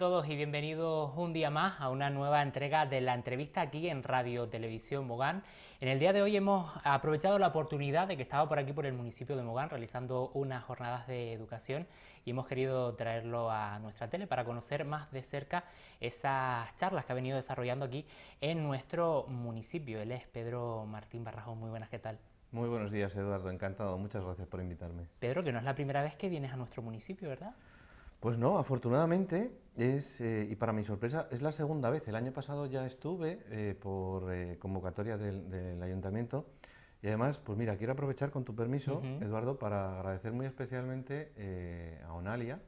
todos y bienvenidos un día más a una nueva entrega de la entrevista aquí en Radio Televisión Mogán. En el día de hoy hemos aprovechado la oportunidad de que estaba por aquí por el municipio de Mogán realizando unas jornadas de educación y hemos querido traerlo a nuestra tele para conocer más de cerca esas charlas que ha venido desarrollando aquí en nuestro municipio. Él es Pedro Martín Barrajón. Muy buenas, ¿qué tal? Muy buenos días, Eduardo. Encantado. Muchas gracias por invitarme. Pedro, que no es la primera vez que vienes a nuestro municipio, ¿verdad? Pues no, afortunadamente es, eh, y para mi sorpresa, es la segunda vez. El año pasado ya estuve eh, por eh, convocatoria del, ayuntamiento. Y además, pues mira, quiero aprovechar con tu permiso, Eduardo, para agradecer muy especialmente a Onalia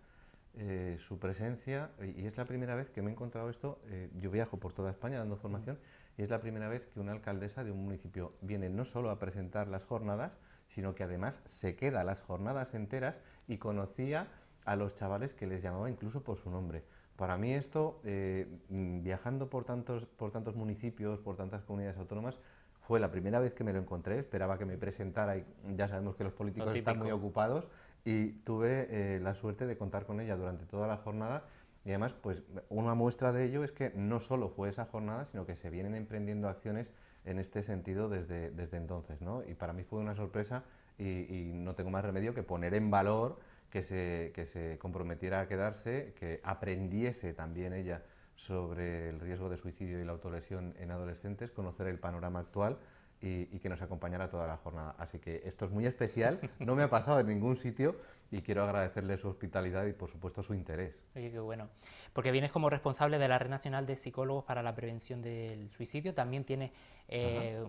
su presencia. Y es la primera vez que me he encontrado esto. yo viajo por toda España dando formación. Y es la primera vez que una alcaldesa de un municipio viene no solo a presentar las jornadas, sino que además se queda las jornadas enteras y conocía a los chavales que les llamaba incluso por su nombre. Para mí esto, eh, mm, viajando por tantos, por tantos municipios, por tantas comunidades autónomas, fue la primera vez que me lo encontré, esperaba que me presentara y ya sabemos que los políticos están muy ocupados y tuve eh, la suerte de contar con ella durante toda la jornada y además pues una muestra de ello es que no solo fue esa jornada, sino que se vienen emprendiendo acciones en este sentido desde, desde entonces, ¿no? Y para mí fue una sorpresa y no tengo más remedio que poner en valor que se, comprometiera a quedarse, que aprendiese también ella sobre el riesgo de suicidio y la autolesión en adolescentes, conocer el panorama actual y, que nos acompañara toda la jornada. Así que esto es muy especial, no me ha pasado en ningún sitio y quiero agradecerle su hospitalidad y por supuesto su interés. Oye, qué bueno. Porque vienes como responsable de la Red Nacional de Psicólogos para la Prevención del Suicidio, también tienes eh,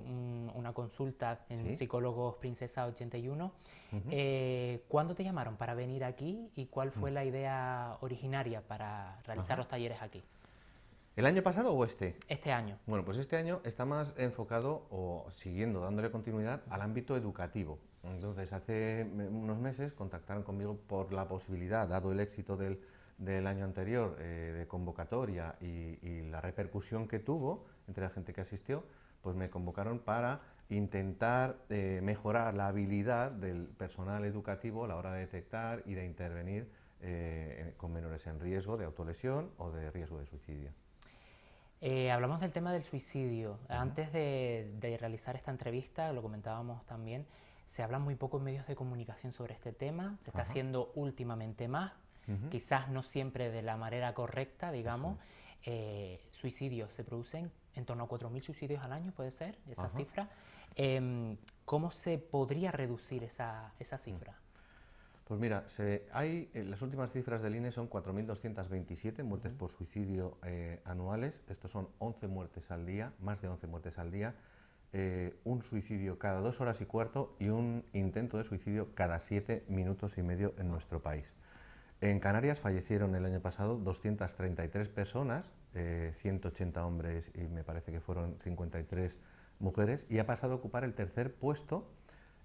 una consulta en Psicólogos Princesa 81. Eh, ¿Cuándo te llamaron para venir aquí y cuál fue mm. la idea originaria para realizar los talleres aquí? ¿El año pasado o este? Este año. Bueno, pues este año está más enfocado o siguiendo, dándole continuidad al ámbito educativo. Entonces, hace unos meses contactaron conmigo por la posibilidad, dado el éxito del, año anterior eh, de convocatoria y, la repercusión que tuvo entre la gente que asistió, pues me convocaron para intentar eh, mejorar la habilidad del personal educativo a la hora de detectar y de intervenir eh, con menores en riesgo de autolesión o de riesgo de suicidio. Eh, hablamos del tema del suicidio. Antes de, realizar esta entrevista, lo comentábamos también, se habla muy poco en medios de comunicación sobre este tema, se está haciendo últimamente más, quizás no siempre de la manera correcta, digamos. Eh, suicidios, se producen en torno a 4.000 suicidios al año, puede ser, esa cifra. Em, ¿Cómo se podría reducir esa, esa cifra? Pues mira, hay, eh, las últimas cifras del INE son 4.227 muertes por suicidio eh, anuales. Estos son 11 muertes al día, más de 11 muertes al día. Eh, un suicidio cada dos horas y cuarto y un intento de suicidio cada siete minutos y medio en nuestro país. En Canarias fallecieron el año pasado 233 personas, 180 hombres y me parece que fueron 53 mujeres, y ha pasado a ocupar el tercer puesto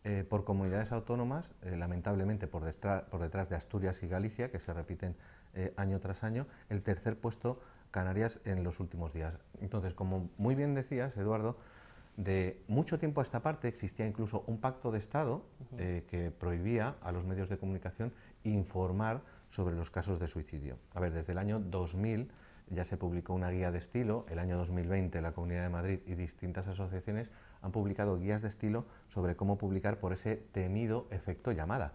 eh, por comunidades autónomas, eh, lamentablemente por, detrás de Asturias y Galicia, que se repiten eh, año tras año, el tercer puesto Canarias en los últimos días. Entonces, como muy bien decías, Eduardo, de mucho tiempo a esta parte existía incluso un pacto de Estado que prohibía a los medios de comunicación informar sobre los casos de suicidio. A ver, desde el año 2000 ya se publicó una guía de estilo, el año 2020 la Comunidad de Madrid y distintas asociaciones han publicado guías de estilo sobre cómo publicar por ese temido efecto llamada.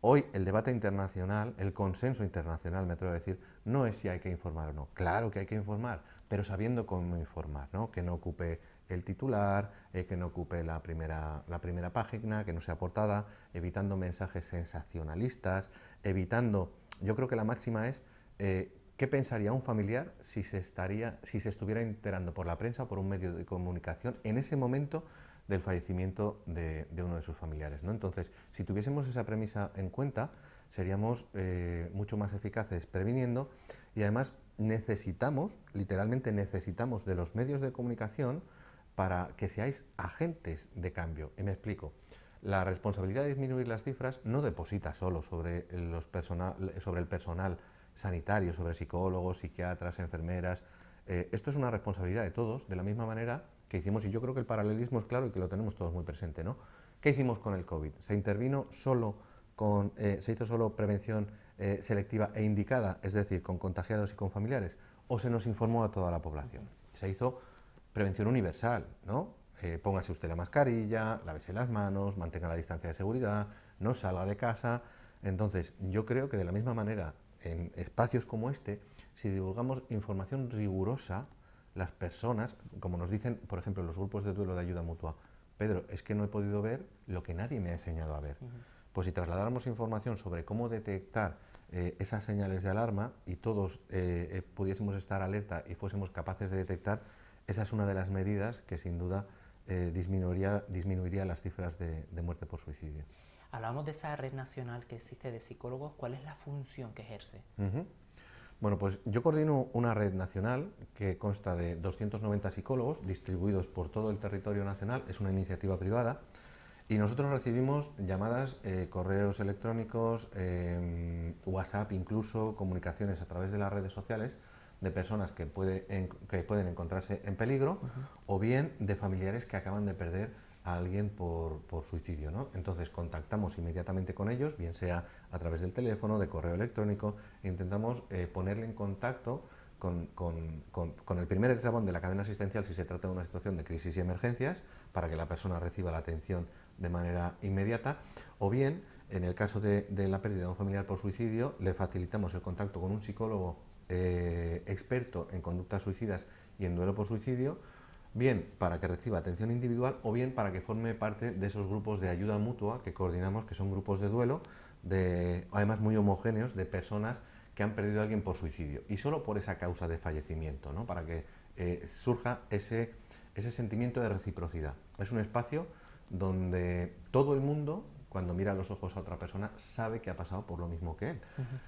Hoy el debate internacional, el consenso internacional, me atrevo a decir, no es si hay que informar o no. Claro que hay que informar, pero sabiendo cómo informar, ¿no? que no ocupe el titular, eh, que no ocupe la primera, la primera página, que no sea portada, evitando mensajes sensacionalistas, evitando, yo creo que la máxima es eh, ¿Qué pensaría un familiar si se, estaría, si se estuviera enterando por la prensa o por un medio de comunicación en ese momento del fallecimiento de, uno de sus familiares? ¿no? Entonces, si tuviésemos esa premisa en cuenta, seríamos eh, mucho más eficaces previniendo y además necesitamos, literalmente necesitamos de los medios de comunicación para que seáis agentes de cambio. Y me explico. La responsabilidad de disminuir las cifras no deposita solo sobre, los personal, sobre el personal sanitario, sobre psicólogos, psiquiatras, enfermeras. Eh, esto es una responsabilidad de todos, de la misma manera que hicimos, y yo creo que el paralelismo es claro y que lo tenemos todos muy presente, ¿no? ¿Qué hicimos con el COVID? ¿Se intervino solo con, eh, se hizo solo prevención eh, selectiva e indicada, es decir, con contagiados y con familiares? ¿O se nos informó a toda la población? Se hizo prevención universal, ¿no? póngase usted la mascarilla, lávese las manos, mantenga la distancia de seguridad, no salga de casa. Entonces, yo creo que de la misma manera en espacios como este, si divulgamos información rigurosa, las personas, como nos dicen, por ejemplo, los grupos de duelo de ayuda mutua, Pedro, es que no he podido ver lo que nadie me ha enseñado a ver. Pues si trasladáramos información sobre cómo detectar eh, esas señales de alarma y todos eh, eh, pudiésemos estar alerta y fuésemos capaces de detectar, esa es una de las medidas que sin duda disminuiría, disminuiría las cifras de muerte por suicidio. Hablamos de esa red nacional que existe de psicólogos, ¿cuál es la función que ejerce? Bueno, pues yo coordino una red nacional que consta de 290 psicólogos distribuidos por todo el territorio nacional, es una iniciativa privada, y nosotros recibimos llamadas, eh, correos electrónicos, em, WhatsApp incluso, comunicaciones a través de las redes sociales de personas que, puede que pueden encontrarse en peligro o bien de familiares que acaban de perder a alguien por, por suicidio. Entonces contactamos inmediatamente con ellos, bien sea a través del teléfono, de correo electrónico, e intentamos eh, ponerle en contacto con, el primer eslabón de la cadena asistencial si se trata de una situación de crisis y emergencias, para que la persona reciba la atención de manera inmediata, o bien, en el caso de, la pérdida de un familiar por suicidio, le facilitamos el contacto con un psicólogo eh, experto en conductas suicidas y en duelo por suicidio, bien para que reciba atención individual o bien para que forme parte de esos grupos de ayuda mutua que coordinamos, que son grupos de duelo, de, además muy homogéneos, de personas que han perdido a alguien por suicidio y solo por esa causa de fallecimiento, ¿no? para que eh, surja ese, ese sentimiento de reciprocidad. Es un espacio donde todo el mundo, cuando mira los ojos a otra persona, sabe que ha pasado por lo mismo que él.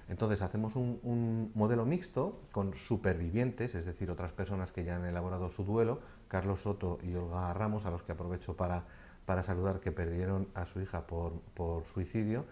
Entonces hacemos un modelo mixto con supervivientes, es decir, otras personas que ya han elaborado su duelo, Carlos Soto y Olga Ramos, a los que aprovecho para, saludar, que perdieron a su hija por, suicidio.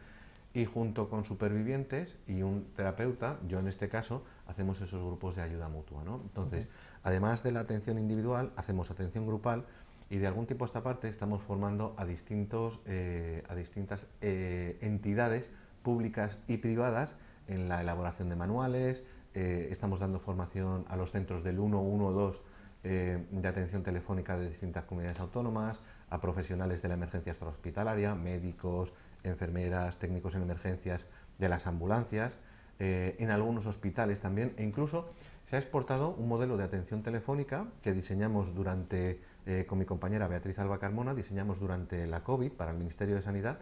Y junto con supervivientes y un terapeuta, yo en este caso, hacemos esos grupos de ayuda mutua. ¿no? Entonces, además de la atención individual, hacemos atención grupal y de algún tipo a esta parte estamos formando a, distintos, eh, a distintas eh, entidades públicas y privadas en la elaboración de manuales, eh, estamos dando formación a los centros del 112, eh, de atención telefónica de distintas comunidades autónomas, a profesionales de la emergencia extrahospitalaria, médicos, enfermeras, técnicos en emergencias de las ambulancias, eh, en algunos hospitales también, e incluso se ha exportado un modelo de atención telefónica que diseñamos durante, eh, con mi compañera Beatriz Alba Carmona, diseñamos durante la COVID para el Ministerio de Sanidad,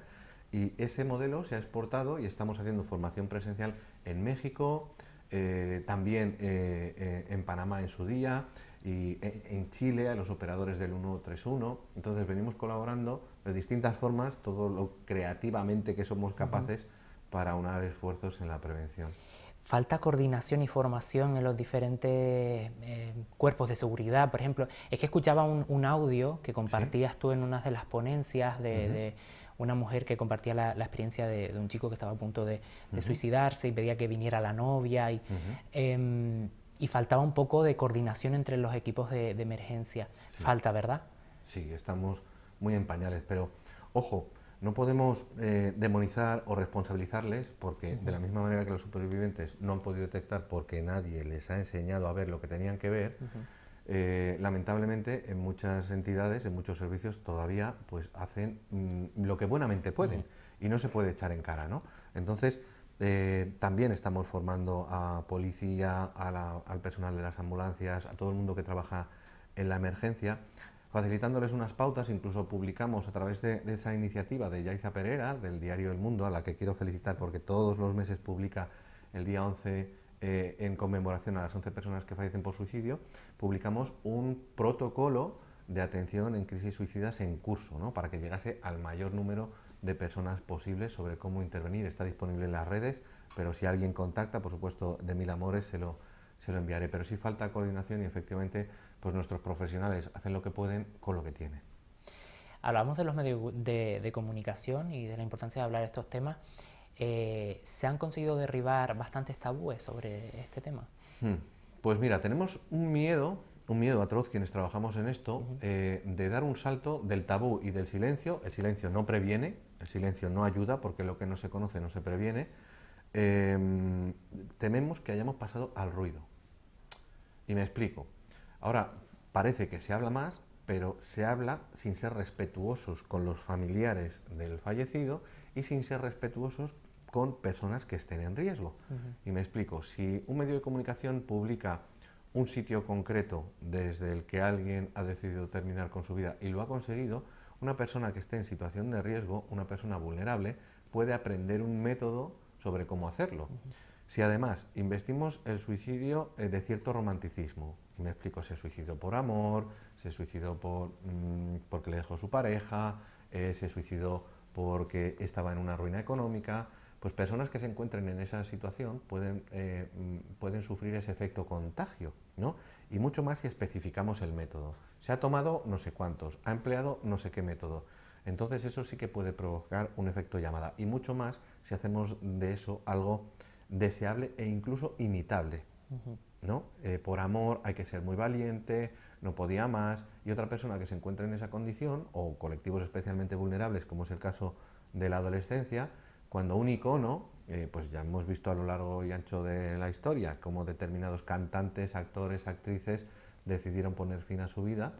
y ese modelo se ha exportado y estamos haciendo formación presencial en México, también en Panamá en su día, y e, en Chile a los operadores del 131. Entonces venimos colaborando de distintas formas, todo lo creativamente que somos capaces para unar esfuerzos en la prevención. Falta coordinación y formación en los diferentes eh, cuerpos de seguridad, por ejemplo. Es que escuchaba un, audio que compartías tú en una de las ponencias de, una mujer que compartía la, experiencia de, un chico que estaba a punto de, suicidarse y pedía que viniera la novia. Y, y faltaba un poco de coordinación entre los equipos de, emergencia. Falta, ¿verdad? Sí, estamos muy en pañales, pero ojo, no podemos eh, demonizar o responsabilizarles porque de la misma manera que los supervivientes no han podido detectar porque nadie les ha enseñado a ver lo que tenían que ver, eh, lamentablemente en muchas entidades, en muchos servicios todavía pues hacen mm, lo que buenamente pueden y no se puede echar en cara, ¿no? Entonces, eh, también estamos formando a policía, al personal de las ambulancias, a todo el mundo que trabaja en la emergencia, facilitándoles unas pautas. Incluso publicamos a través de, esa iniciativa de Yaiza Pereira, del diario El Mundo, a la que quiero felicitar porque todos los meses publica el día 11 eh, en conmemoración a las 11 personas que fallecen por suicidio, publicamos un protocolo de atención en crisis suicidas en curso, para que llegase al mayor número de personas posibles sobre cómo intervenir. Está disponible en las redes, pero si alguien contacta, por supuesto, de mil amores se lo, se lo enviaré. Pero sí falta coordinación y efectivamente pues nuestros profesionales hacen lo que pueden con lo que tienen. Hablamos de los medios de, comunicación y de la importancia de hablar estos temas. Eh, ¿Se han conseguido derribar bastantes tabúes sobre este tema? Hmm. Pues mira, tenemos un miedo un miedo atroz quienes trabajamos en esto, eh, de dar un salto del tabú y del silencio. El silencio no previene, el silencio no ayuda porque lo que no se conoce no se previene. Em, tememos que hayamos pasado al ruido. Y me explico. Ahora, parece que se habla más, pero se habla sin ser respetuosos con los familiares del fallecido y sin ser respetuosos con personas que estén en riesgo. Y me explico, si un medio de comunicación publica un sitio concreto desde el que alguien ha decidido terminar con su vida y lo ha conseguido, una persona que esté en situación de riesgo, una persona vulnerable, puede aprender un método sobre cómo hacerlo. Si además investimos el suicidio eh, de cierto romanticismo, me explico, se suicidó por amor, se suicidó por, mm, porque le dejó su pareja, eh, se suicidó porque estaba en una ruina económica, pues personas que se encuentren en esa situación pueden, eh, mm, pueden sufrir ese efecto contagio, ¿no? Y mucho más si especificamos el método. Se ha tomado no sé cuántos, ha empleado no sé qué método. Entonces eso sí que puede provocar un efecto llamada y mucho más si hacemos de eso algo deseable e incluso imitable, ¿no? Eh, por amor hay que ser muy valiente, no podía más y otra persona que se encuentra en esa condición o colectivos especialmente vulnerables como es el caso de la adolescencia, cuando único, icono, eh, pues ya hemos visto a lo largo y ancho de la historia cómo determinados cantantes, actores, actrices decidieron poner fin a su vida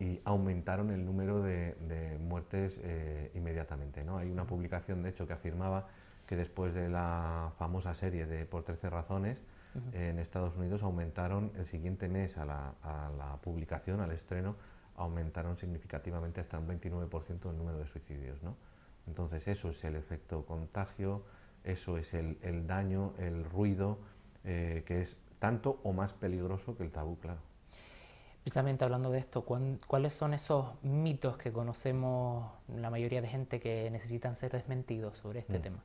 y aumentaron el número de, muertes eh, inmediatamente. ¿no? Hay una publicación, de hecho, que afirmaba que después de la famosa serie de Por 13 Razones, en Estados Unidos aumentaron el siguiente mes a la, a la publicación, al estreno, aumentaron significativamente hasta un 29% el número de suicidios. ¿no? Entonces eso es el efecto contagio, eso es el, daño, el ruido, eh, que es tanto o más peligroso que el tabú, claro. Precisamente hablando de esto, ¿cuáles son esos mitos que conocemos la mayoría de gente que necesitan ser desmentidos sobre este mm. tema?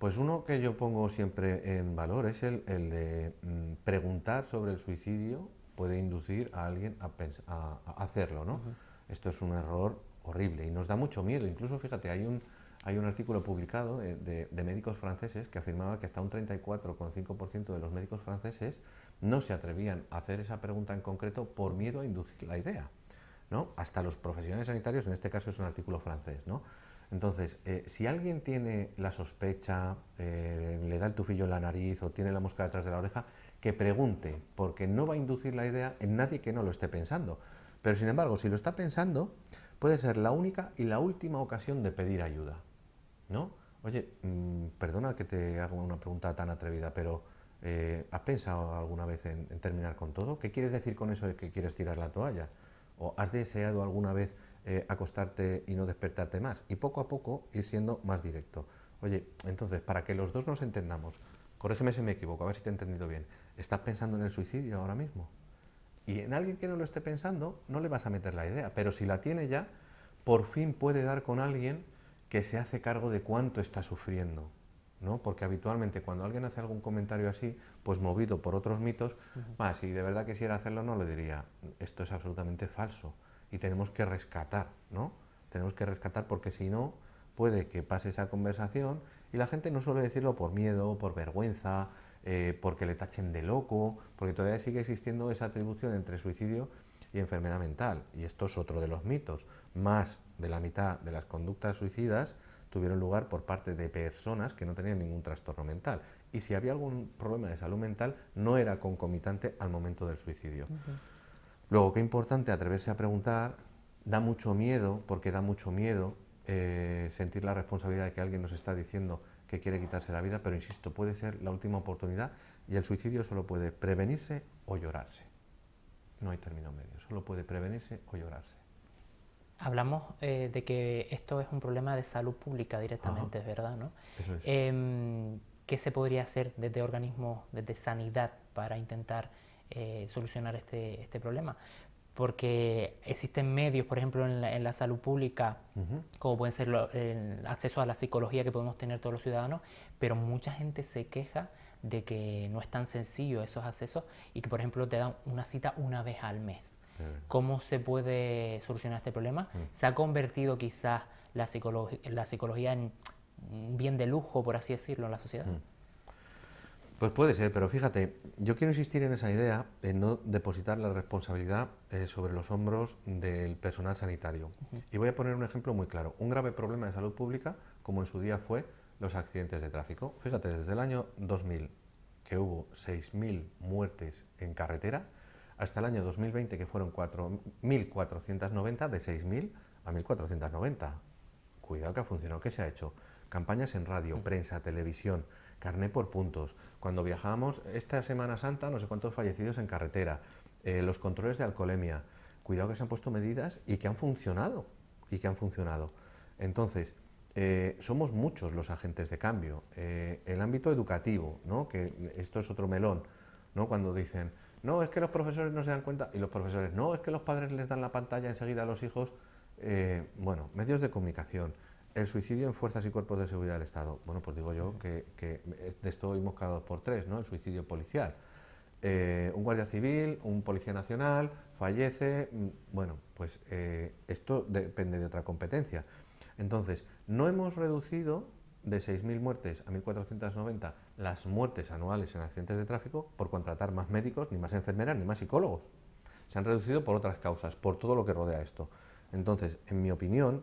Pues uno que yo pongo siempre en valor es el, de mm, preguntar sobre el suicidio puede inducir a alguien a, a, hacerlo, ¿no? Esto es un error horrible y nos da mucho miedo. Incluso, fíjate, hay un, hay un artículo publicado de, médicos franceses que afirmaba que hasta un 34,5% de los médicos franceses no se atrevían a hacer esa pregunta en concreto por miedo a inducir la idea. ¿no? Hasta los profesionales sanitarios, en este caso es un artículo francés. ¿no? Entonces, eh, si alguien tiene la sospecha, eh, le da el tufillo en la nariz o tiene la mosca detrás de la oreja, que pregunte, porque no va a inducir la idea en nadie que no lo esté pensando. Pero sin embargo, si lo está pensando, puede ser la única y la última ocasión de pedir ayuda. ¿No? Oye, mm, perdona que te haga una pregunta tan atrevida, pero eh, ¿has pensado alguna vez en, terminar con todo? ¿Qué quieres decir con eso de que quieres tirar la toalla? ¿O has deseado alguna vez eh, acostarte y no despertarte más? Y poco a poco ir siendo más directo. Oye, entonces, para que los dos nos entendamos, corrígeme si me equivoco, a ver si te he entendido bien. ¿Estás pensando en el suicidio ahora mismo? Y en alguien que no lo esté pensando, no le vas a meter la idea, pero si la tiene ya, por fin puede dar con alguien que se hace cargo de cuánto está sufriendo. ¿no? Porque habitualmente cuando alguien hace algún comentario así, pues movido por otros mitos, si de verdad quisiera hacerlo, no le diría, esto es absolutamente falso y tenemos que rescatar, ¿no? Tenemos que rescatar porque si no, puede que pase esa conversación y la gente no suele decirlo por miedo, por vergüenza, eh, porque le tachen de loco, porque todavía sigue existiendo esa atribución entre suicidio y enfermedad mental. Y esto es otro de los mitos. Más de la mitad de las conductas suicidas tuvieron lugar por parte de personas que no tenían ningún trastorno mental. Y si había algún problema de salud mental, no era concomitante al momento del suicidio. Luego, qué importante atreverse a preguntar, da mucho miedo, porque da mucho miedo eh, sentir la responsabilidad de que alguien nos está diciendo, que quiere quitarse la vida, pero insisto, puede ser la última oportunidad y el suicidio solo puede prevenirse o llorarse. No hay término medio, solo puede prevenirse o llorarse. Hablamos eh, de que esto es un problema de salud pública directamente, es ¿verdad? ¿no? Em, ¿Qué se podría hacer desde organismos, desde sanidad, para intentar eh, solucionar este, este problema? porque existen medios, por ejemplo, en la, salud pública, como pueden ser los el acceso a la psicología que podemos tener todos los ciudadanos, pero mucha gente se queja de que no es tan sencillo esos accesos y que, por ejemplo, te dan una cita una vez al mes. Eh. ¿Cómo se puede solucionar este problema? Mm. Se ha convertido quizás la, la psicología en bien de lujo, por así decirlo, en la sociedad. Mm. Pues puede ser, pero fíjate, yo quiero insistir en esa idea, en no depositar la responsabilidad eh, sobre los hombros del personal sanitario. Y voy a poner un ejemplo muy claro. Un grave problema de salud pública, como en su día fue los accidentes de tráfico. Fíjate, desde el año 2000, que hubo 6.000 muertes en carretera, hasta el año 2020, que fueron 1.490, de 6.000 a 1.490. Cuidado que ha funcionado. ¿Qué se ha hecho? Campañas en radio, prensa, televisión, carné por puntos. Cuando viajábamos esta Semana Santa, no sé cuántos fallecidos en carretera, eh, los controles de alcoholemia. Cuidado que se han puesto medidas y que han funcionado. Y que han funcionado. Entonces, eh, somos muchos los agentes de cambio. Eh, el ámbito educativo, ¿no? que esto es otro melón, ¿no? cuando dicen, no, es que los profesores no se dan cuenta, y los profesores, no, es que los padres les dan la pantalla enseguida a los hijos. bueno, medios de comunicación, el suicidio en fuerzas y cuerpos de seguridad del Estado. Bueno, pues digo yo que, de esto hoy cada por tres, ¿no? El suicidio policial. Eh, un guardia civil, un policía nacional, fallece. Mm, bueno, pues eh, esto depende de otra competencia. Entonces, no hemos reducido de 6.000 muertes a 1.490 las muertes anuales en accidentes de tráfico por contratar más médicos, ni más enfermeras, ni más psicólogos. Se han reducido por otras causas, por todo lo que rodea esto. Entonces, en mi opinión,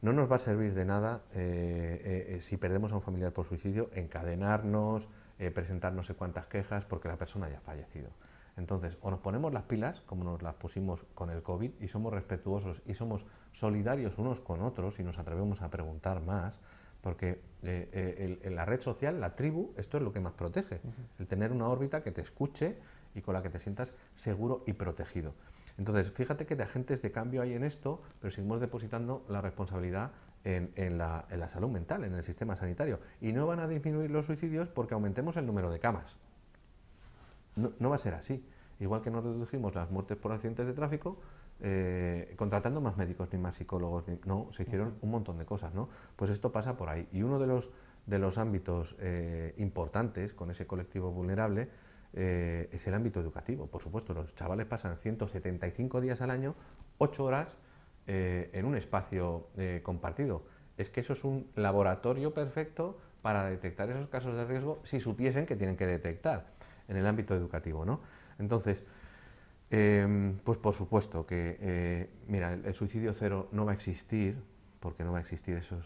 no nos va a servir de nada eh, eh, eh, si perdemos a un familiar por suicidio, encadenarnos, presentar no sé cuántas quejas, porque la persona ya ha fallecido. Entonces, o nos ponemos las pilas, como nos las pusimos con el COVID, y somos respetuosos y somos solidarios unos con otros y nos atrevemos a preguntar más, porque en la red social, la tribu, esto es lo que más protege, el tener una órbita que te escuche y con la que te sientas seguro y protegido. Entonces, fíjate que de agentes de cambio hay en esto, pero seguimos depositando la responsabilidad en, la, salud mental, en el sistema sanitario. Y no van a disminuir los suicidios porque aumentemos el número de camas. No, va a ser así. Igual que no redujimos las muertes por accidentes de tráfico, eh, contratando más médicos ni más psicólogos, no, se hicieron un montón de cosas, ¿no? Pues esto pasa por ahí. Y uno de los, ámbitos eh, importantes con ese colectivo vulnerable eh, es el ámbito educativo. Por supuesto, los chavales pasan 175 días al año, 8 horas eh, en un espacio eh, compartido. Es que eso es un laboratorio perfecto para detectar esos casos de riesgo si supiesen que tienen que detectar en el ámbito educativo, ¿no? Entonces, em, pues por supuesto que, mira, el, suicidio cero no va a existir, porque no va a existir, eso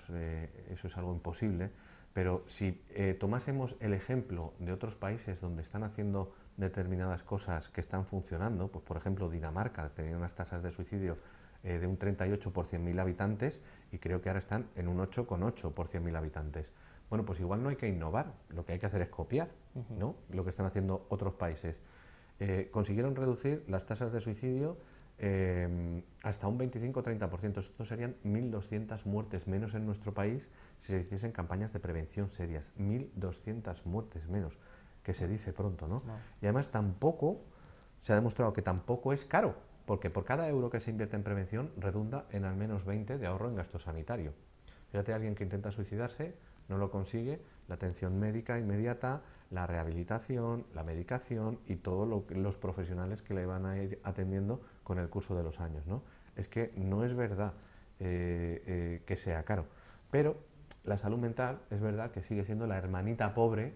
es algo imposible, pero si eh, tomásemos el ejemplo de otros países donde están haciendo determinadas cosas que están funcionando, pues por ejemplo Dinamarca tenía unas tasas de suicidio eh, de un 38 por 100.000 habitantes y creo que ahora están en un 8,8 por 100.000 habitantes. Bueno, pues igual no hay que innovar, lo que hay que hacer es copiar ¿no? lo que están haciendo otros países. Eh, consiguieron reducir las tasas de suicidio Em, hasta un 25-30%. Esto serían 1.200 muertes menos en nuestro país si se hiciesen campañas de prevención serias. 1.200 muertes menos, que se dice pronto, ¿no? Y además tampoco, se ha demostrado que tampoco es caro, porque por cada euro que se invierte en prevención redunda en al menos 20 de ahorro en gasto sanitario. Fíjate, alguien que intenta suicidarse no lo consigue, la atención médica inmediata, la rehabilitación, la medicación y todos los profesionales que le van a ir atendiendo con el curso de los años, ¿no? Es que no es verdad eh, eh, que sea caro, pero la salud mental es verdad que sigue siendo la hermanita pobre,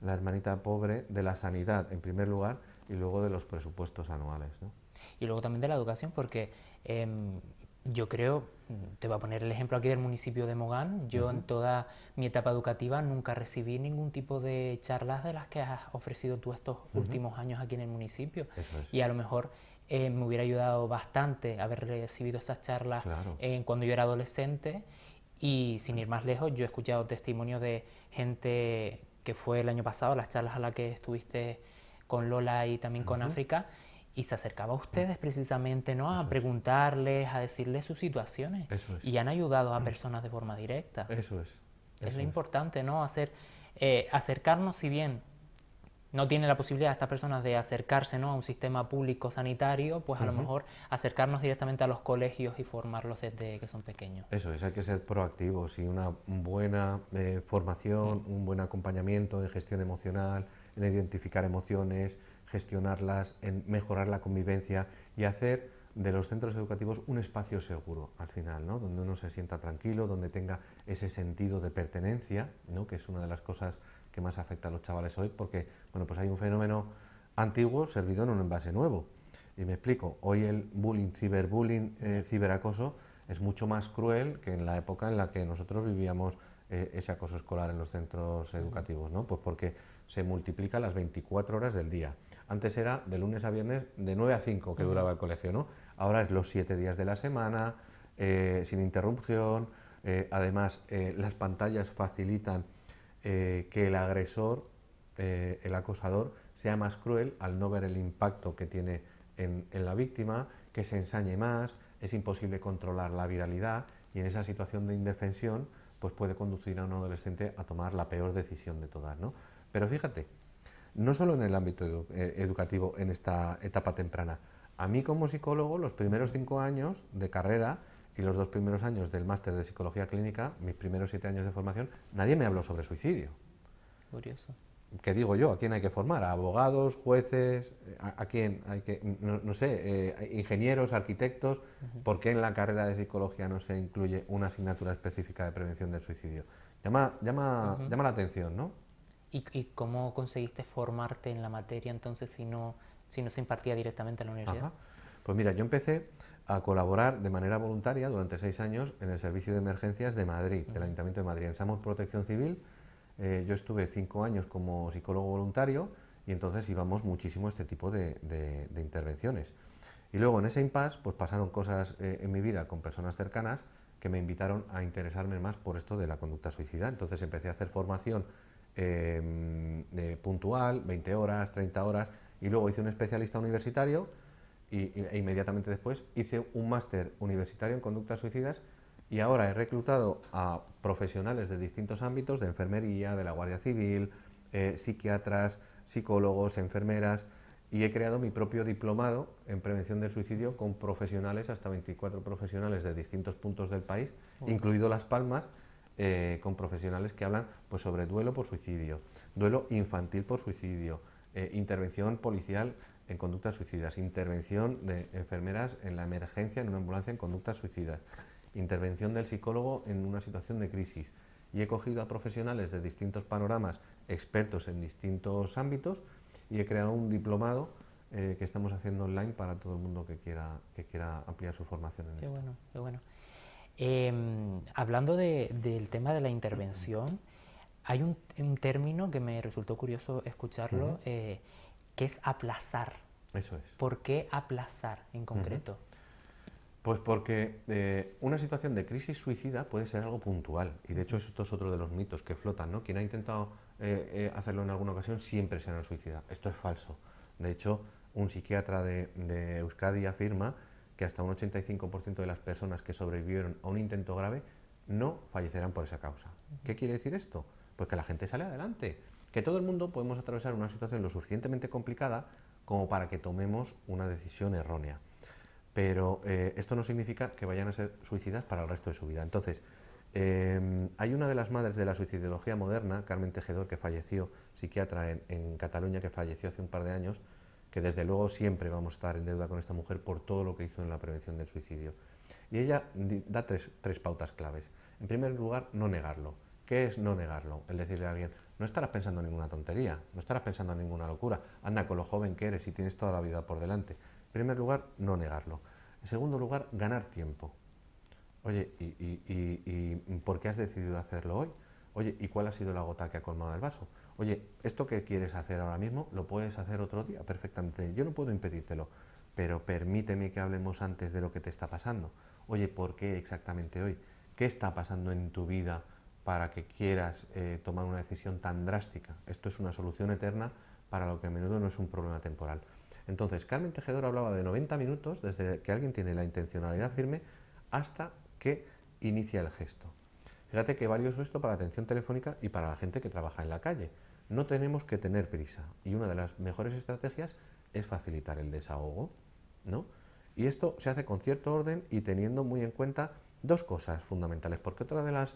la hermanita pobre de la sanidad en primer lugar y luego de los presupuestos anuales, ¿no? Y luego también de la educación, porque em, yo creo, te voy a poner el ejemplo aquí del municipio de Mogán, yo en toda mi etapa educativa nunca recibí ningún tipo de charlas de las que has ofrecido tú estos últimos años aquí en el municipio. Eso es. Y a lo mejor eh, me hubiera ayudado bastante haber recibido esas charlas cuando yo era adolescente y sin ir más lejos, yo he escuchado testimonios de gente que fue el año pasado, las charlas a las que estuviste con Lola y también con África, y se acercaba a ustedes mm. precisamente ¿no? a preguntarles, a decirles sus situaciones. Y han ayudado a mm. personas de forma directa. Eso es. es lo importante, ¿no? Hacer, eh, acercarnos, si bien no tiene la posibilidad estas personas de acercarse ¿no? a un sistema público sanitario, pues a lo mejor acercarnos directamente a los colegios y formarlos desde que son pequeños. Eso es, hay que ser proactivos y una buena eh, formación, un buen acompañamiento en gestión emocional, en identificar emociones, gestionarlas, en mejorar la convivencia y hacer de los centros educativos un espacio seguro al final, ¿no? donde uno se sienta tranquilo, donde tenga ese sentido de pertenencia, ¿no? que es una de las cosas que más afecta a los chavales hoy, porque bueno, pues hay un fenómeno antiguo servido en un envase nuevo. Y me explico, hoy el bullying, ciberbullying, eh, ciberacoso es mucho más cruel que en la época en la que nosotros vivíamos eh, ese acoso escolar en los centros educativos, ¿no? Pues porque se multiplica las 24 horas del día. Antes era de lunes a viernes de 9 a 5 que duraba el colegio, ¿no? Ahora es los 7 días de la semana, eh, sin interrupción, además, las pantallas facilitan eh, que el agresor, eh, el acosador, sea más cruel al no ver el impacto que tiene en, la víctima, que se ensañe más, es imposible controlar la viralidad y en esa situación de indefensión pues puede conducir a un adolescente a tomar la peor decisión de todas. ¿no? Pero fíjate, no solo en el ámbito eh, educativo, en esta etapa temprana, a mí como psicólogo los primeros cinco años de carrera y los dos primeros años del máster de psicología clínica, mis primeros siete años de formación, nadie me habló sobre suicidio. Curioso. ¿Qué digo yo? ¿A quién hay que formar? ¿A abogados, jueces? ¿A, quién hay que.? No, sé, eh, ingenieros, arquitectos. ¿Por qué en la carrera de psicología no se incluye una asignatura específica de prevención del suicidio? Llama, llama, llama la atención, ¿no? ¿Y, cómo conseguiste formarte en la materia entonces si no, si no se impartía directamente en la universidad? Pues mira, yo empecé a colaborar de manera voluntaria durante seis años en el Servicio de Emergencias de Madrid, del Ayuntamiento de Madrid. En Samos Protección Civil eh, yo estuve cinco años como psicólogo voluntario y entonces íbamos muchísimo a este tipo de, intervenciones. Y luego en ese impasse pues pasaron cosas eh, en mi vida con personas cercanas que me invitaron a interesarme más por esto de la conducta suicida. Entonces empecé a hacer formación em, puntual, 20 horas, 30 horas, y luego hice un especialista universitario y, e inmediatamente después hice un máster universitario en conductas suicidas y ahora he reclutado a profesionales de distintos ámbitos, de enfermería, de la Guardia Civil, eh, psiquiatras, psicólogos, enfermeras, y he creado mi propio diplomado en prevención del suicidio con profesionales, hasta 24 profesionales de distintos puntos del país, incluido Las Palmas, eh, con profesionales que hablan pues, sobre duelo por suicidio, duelo infantil por suicidio, eh, intervención policial en conductas suicidas, intervención de enfermeras en la emergencia en una ambulancia en conductas suicidas, intervención del psicólogo en una situación de crisis. Y he cogido a profesionales de distintos panoramas, expertos en distintos ámbitos, y he creado un diplomado eh, que estamos haciendo online para todo el mundo que quiera, que quiera ampliar su formación en qué Bueno, qué bueno. Em, hablando del tema de la intervención, hay un, término que me resultó curioso escucharlo, que es aplazar. Eso es. ¿Por qué aplazar en concreto? Pues porque eh, una situación de crisis suicida puede ser algo puntual. Y de hecho, esto es otro de los mitos que flotan, ¿no? Quien ha intentado eh, eh, hacerlo en alguna ocasión siempre será han suicida. Esto es falso. De hecho, un psiquiatra de, Euskadi afirma que hasta un 85% de las personas que sobrevivieron a un intento grave no fallecerán por esa causa. ¿Qué quiere decir esto? Pues que la gente sale adelante que todo el mundo podemos atravesar una situación lo suficientemente complicada como para que tomemos una decisión errónea. Pero eh, esto no significa que vayan a ser suicidas para el resto de su vida. Entonces, em, hay una de las madres de la suicidología moderna, Carmen Tejedor, que falleció, psiquiatra en, Cataluña, que falleció hace un par de años, que desde luego siempre vamos a estar en deuda con esta mujer por todo lo que hizo en la prevención del suicidio. Y ella da tres, tres pautas claves. En primer lugar, no negarlo. ¿Qué es no negarlo? Es decirle a alguien, no estarás pensando ninguna tontería, no estarás pensando ninguna locura. Anda con lo joven que eres y tienes toda la vida por delante. En primer lugar, no negarlo. En segundo lugar, ganar tiempo. Oye, ¿y, por qué has decidido hacerlo hoy? Oye, ¿y cuál ha sido la gota que ha colmado el vaso? Oye, esto que quieres hacer ahora mismo lo puedes hacer otro día perfectamente. Yo no puedo impedírtelo, pero permíteme que hablemos antes de lo que te está pasando. Oye, ¿por qué exactamente hoy? ¿Qué está pasando en tu vida? para que quieras eh, tomar una decisión tan drástica. Esto es una solución eterna para lo que a menudo no es un problema temporal. Entonces, Carmen Tejedor hablaba de 90 minutos desde que alguien tiene la intencionalidad firme hasta que inicia el gesto. Fíjate que valioso esto para la atención telefónica y para la gente que trabaja en la calle. No tenemos que tener prisa y una de las mejores estrategias es facilitar el desahogo, ¿no? Y esto se hace con cierto orden y teniendo muy en cuenta dos cosas fundamentales, porque otra de las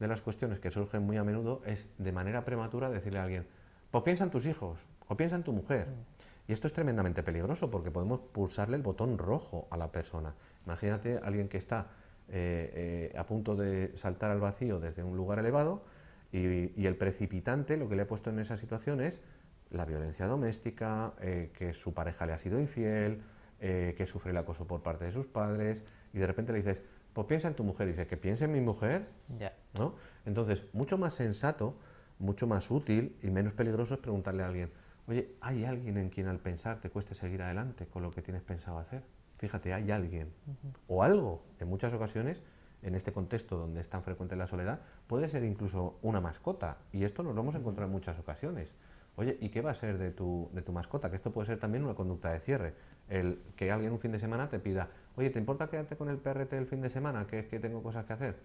de las cuestiones que surgen muy a menudo es de manera prematura decirle a alguien, pues piensa en tus hijos o piensa en tu mujer. Mm. Y esto es tremendamente peligroso porque podemos pulsarle el botón rojo a la persona. Imagínate a alguien que está eh, eh, a punto de saltar al vacío desde un lugar elevado y, el precipitante lo que le ha puesto en esa situación es la violencia doméstica, eh, que su pareja le ha sido infiel, que sufre el acoso por parte de sus padres y de repente le dices, pues piensa en tu mujer. dice, ¿que piense en mi mujer? ¿No? Entonces, mucho más sensato, mucho más útil y menos peligroso es preguntarle a alguien, oye, ¿hay alguien en quien al pensar te cueste seguir adelante con lo que tienes pensado hacer? Fíjate, hay alguien. O algo. En muchas ocasiones, en este contexto donde es tan frecuente la soledad, puede ser incluso una mascota. Y esto nos lo hemos encontrado en muchas ocasiones. Oye, ¿y qué va a ser de tu, de tu mascota? Que esto puede ser también una conducta de cierre. El que alguien un fin de semana te pida, Oye, ¿te importa quedarte con el PRT el fin de semana? Que es que tengo cosas que hacer.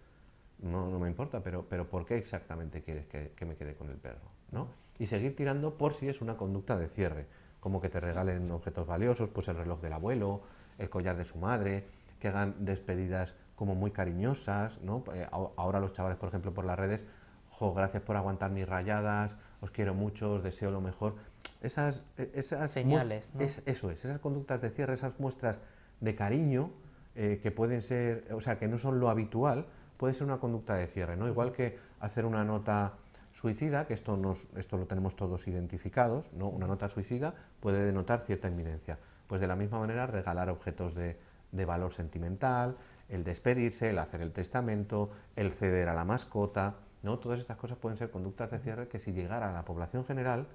No, no me importa, pero, pero ¿por qué exactamente quieres que, me quede con el perro? ¿no? Y seguir tirando por si es una conducta de cierre, como que te regalen objetos valiosos, pues el reloj del abuelo, el collar de su madre, que hagan despedidas como muy cariñosas, ¿no? Eh, ahora los chavales, por ejemplo, por las redes, jo, gracias por aguantar mis rayadas, os quiero mucho, os deseo lo mejor. Esas, e, señales, ¿no? eso es, esas conductas de cierre, esas muestras de cariño, eh, que pueden ser, o sea, que no son lo habitual, puede ser una conducta de cierre, ¿no? Igual que hacer una nota suicida, que esto, nos, esto lo tenemos todos identificados, ¿no? Una nota suicida puede denotar cierta inminencia. Pues de la misma manera regalar objetos de, de valor sentimental, el despedirse, el hacer el testamento, el ceder a la mascota, ¿no? Todas estas cosas pueden ser conductas de cierre que si llegara a la población general,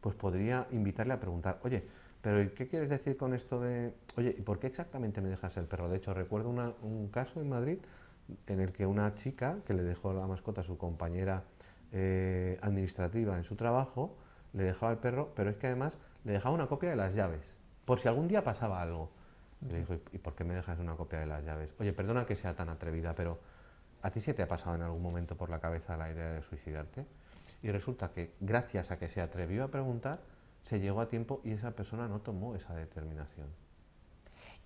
pues podría invitarle a preguntar, oye, pero ¿qué quieres decir con esto de, oye, ¿y por qué exactamente me dejas el perro? De hecho, recuerdo un caso en Madrid en el que una chica que le dejó la mascota a su compañera eh, administrativa en su trabajo, le dejaba el perro, pero es que además le dejaba una copia de las llaves, por si algún día pasaba algo. Y le dijo, ¿y por qué me dejas una copia de las llaves? Oye, perdona que sea tan atrevida, pero ¿a ti se te ha pasado en algún momento por la cabeza la idea de suicidarte? Y resulta que gracias a que se atrevió a preguntar, se llegó a tiempo y esa persona no tomó esa determinación.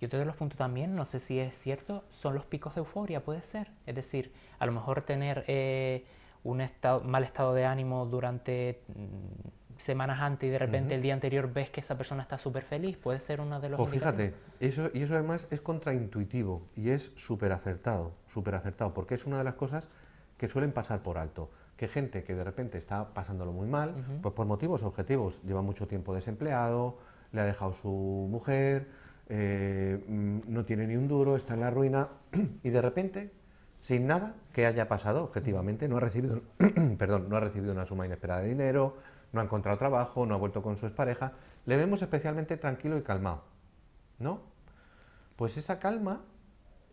Y otro de los puntos también, no sé si es cierto, son los picos de euforia, puede ser. Es decir, a lo mejor tener eh, un mal estado de ánimo durante mm, semanas antes y de repente el día anterior ves que esa persona está súper feliz, puede ser uno de los... Pues fíjate, eso, y eso además es contraintuitivo y es súper acertado, súper acertado, porque es una de las cosas que suelen pasar por alto gente que de repente está pasándolo muy mal, pues por motivos objetivos, lleva mucho tiempo desempleado, le ha dejado su mujer, eh, mm, no tiene ni un duro, está en la ruina y de repente, sin nada que haya pasado objetivamente, no ha recibido, perdón, no ha recibido una suma inesperada de dinero, no ha encontrado trabajo, no ha vuelto con su expareja, le vemos especialmente tranquilo y calmado, ¿no? Pues esa calma